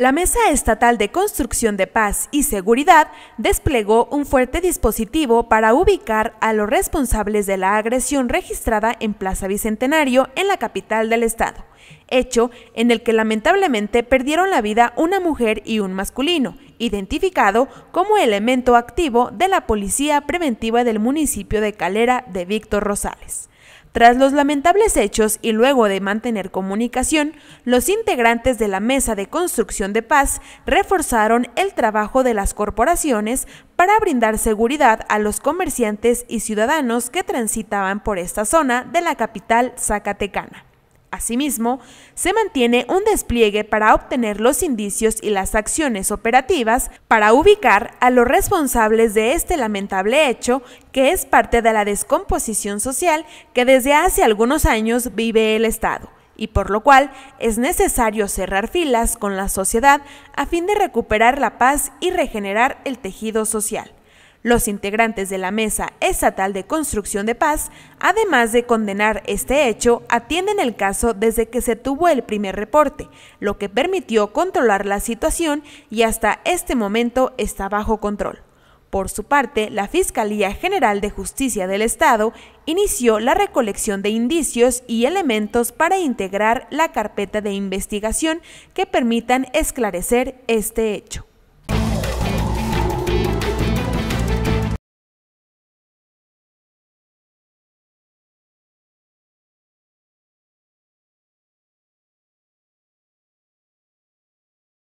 La Mesa Estatal de Construcción de Paz y Seguridad desplegó un fuerte dispositivo para ubicar a los responsables de la agresión registrada en Plaza Bicentenario en la capital del estado, hecho en el que lamentablemente perdieron la vida una mujer y un masculino, identificado como elemento activo de la Policía Preventiva del municipio de Calera de Víctor Rosales. Tras los lamentables hechos y luego de mantener comunicación, los integrantes de la Mesa de Construcción de Paz reforzaron el trabajo de las corporaciones para brindar seguridad a los comerciantes y ciudadanos que transitaban por esta zona de la capital zacatecana. Asimismo, se mantiene un despliegue para obtener los indicios y las acciones operativas para ubicar a los responsables de este lamentable hecho que es parte de la descomposición social que desde hace algunos años vive el Estado y por lo cual es necesario cerrar filas con la sociedad a fin de recuperar la paz y regenerar el tejido social. Los integrantes de la Mesa Estatal de Construcción de Paz, además de condenar este hecho, atienden el caso desde que se tuvo el primer reporte, lo que permitió controlar la situación y hasta este momento está bajo control. Por su parte, la Fiscalía General de Justicia del Estado inició la recolección de indicios y elementos para integrar la carpeta de investigación que permitan esclarecer este hecho.